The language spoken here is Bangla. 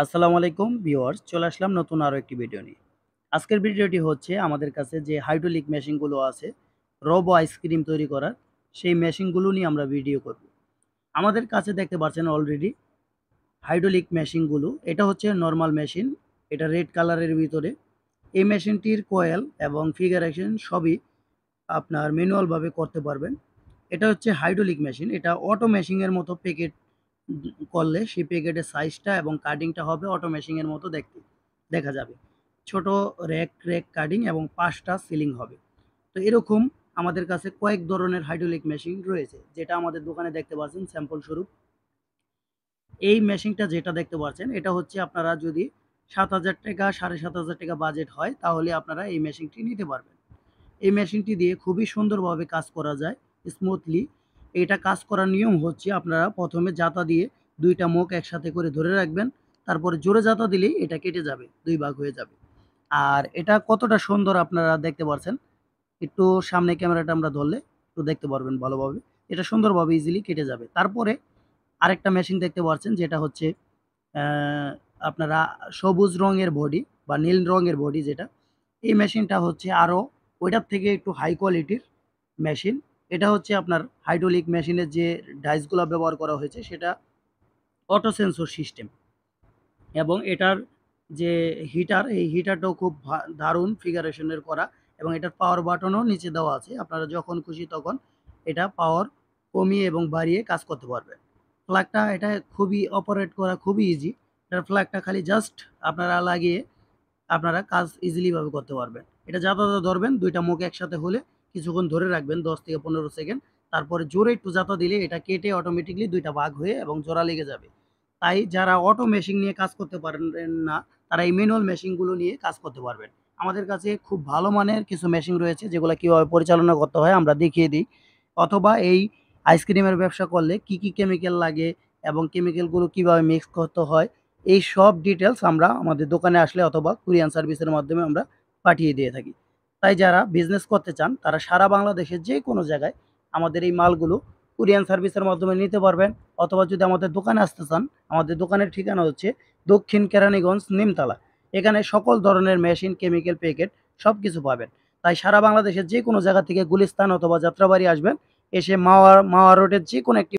আসসালামু আলাইকুম ভিওয়ার্স চলে আসলাম নতুন আরও একটি ভিডিও নিয়ে আজকের ভিডিওটি হচ্ছে আমাদের কাছে যে হাইড্রোলিক মেশিনগুলো আছে রব আইসক্রিম তৈরি করার সেই মেশিনগুলো নিয়ে আমরা ভিডিও করব আমাদের কাছে দেখতে পাচ্ছেন অলরেডি হাইড্রোলিক মেশিনগুলো এটা হচ্ছে নর্মাল মেশিন এটা রেড কালারের ভিতরে এই মেশিনটির কয়েল এবং ফিগার অ্যাকশন সবই আপনার ম্যানুয়ালভাবে করতে পারবেন এটা হচ্ছে হাইড্রোলিক মেশিন এটা অটো মেশিনের মতো প্যাকেট করলে শিপে গেটের সাইজটা এবং কাটিংটা হবে অটো মেশিনের মতো দেখতে দেখা যাবে ছোট র্যাক র্যাক কাটিং এবং পাঁচটা সিলিং হবে তো এরকম আমাদের কাছে কয়েক ধরনের হাইড্রোলিক মেশিন রয়েছে যেটা আমাদের দোকানে দেখতে পাচ্ছেন স্যাম্পল স্বরূপ এই মেশিনটা যেটা দেখতে পাচ্ছেন এটা হচ্ছে আপনারা যদি সাত হাজার টাকা সাড়ে সাত হাজার টাকা বাজেট হয় তাহলে আপনারা এই মেশিনটি নিতে পারবেন এই মেশিনটি দিয়ে খুবই সুন্দরভাবে কাজ করা যায় স্মুথলি এটা কাজ করার নিয়ম হচ্ছে আপনারা প্রথমে জাতা দিয়ে দুইটা মুখ একসাথে করে ধরে রাখবেন তারপরে জোরে জাতা দিলেই এটা কেটে যাবে দুই ভাগ হয়ে যাবে আর এটা কতটা সুন্দর আপনারা দেখতে পাচ্ছেন একটু সামনে ক্যামেরাটা আমরা ধরলে একটু দেখতে পারবেন ভালোভাবে এটা সুন্দরভাবে ইজিলি কেটে যাবে তারপরে আরেকটা মেশিন দেখতে পাচ্ছেন যেটা হচ্ছে আপনারা সবুজ রঙের বডি বা নীল রঙের বডি যেটা এই মেশিনটা হচ্ছে আরও ওইটার থেকে একটু হাই কোয়ালিটির মেশিন এটা হচ্ছে আপনার হাইড্রোলিক মেশিনের যে ডাইসগুলো ব্যবহার করা হয়েছে সেটা অটো সেন্সর সিস্টেম এবং এটার যে হিটার এই হিটারটাও খুব দারুণ ফিগারেশনের করা এবং এটার পাওয়ার বাটনও নিচে দেওয়া আছে আপনারা যখন খুশি তখন এটা পাওয়ার কমিয়ে এবং বাড়িয়ে কাজ করতে পারবে ফ্ল্যাগটা এটা খুবই অপারেট করা খুবই ইজি এটার ফ্ল্যাগটা খালি জাস্ট আপনারা লাগিয়ে আপনারা কাজ ইজিলিভাবে করতে পারবেন এটা যা ধরবেন দুইটা মুখ একসাথে হলে কিছুক্ষণ ধরে রাখবেন দশ থেকে পনেরো সেকেন্ড তারপরে জোরে একটু জাতা দিলে এটা কেটে অটোমেটিকলি দুইটা ভাগ হয়ে এবং জোড়া লেগে যাবে তাই যারা অটো মেশিন নিয়ে কাজ করতে পারেন না তারা এই ম্যানুয়াল মেশিনগুলো নিয়ে কাজ করতে পারবেন আমাদের কাছে খুব ভালো মানের কিছু মেশিন রয়েছে যেগুলো কীভাবে পরিচালনা করতে হয় আমরা দেখিয়ে দিই অথবা এই আইসক্রিমের ব্যবসা করলে কি কি কেমিক্যাল লাগে এবং কেমিক্যালগুলো কিভাবে মিক্স করতে হয় এই সব ডিটেলস আমরা আমাদের দোকানে আসলে অথবা কুরিয়ান সার্ভিসের মাধ্যমে আমরা পাঠিয়ে দিয়ে থাকি তাই যারা বিজনেস করতে চান তারা সারা বাংলাদেশের যে কোনো জায়গায় আমাদের এই মালগুলো কুরিয়ান সার্ভিসের মাধ্যমে নিতে পারবেন অথবা যদি আমাদের দোকানে আসতে চান আমাদের দোকানের ঠিকানা হচ্ছে দক্ষিণ কেরানীগঞ্জ নিমতলা এখানে সকল ধরনের মেশিন কেমিক্যাল প্যাকেট সব কিছু পাবেন তাই সারা বাংলাদেশের যে কোনো জায়গা থেকে গুলিস্তান অথবা যাত্রাবাড়ি আসবেন এসে মাওয়া মাওয়া রোডের যে কোনো একটি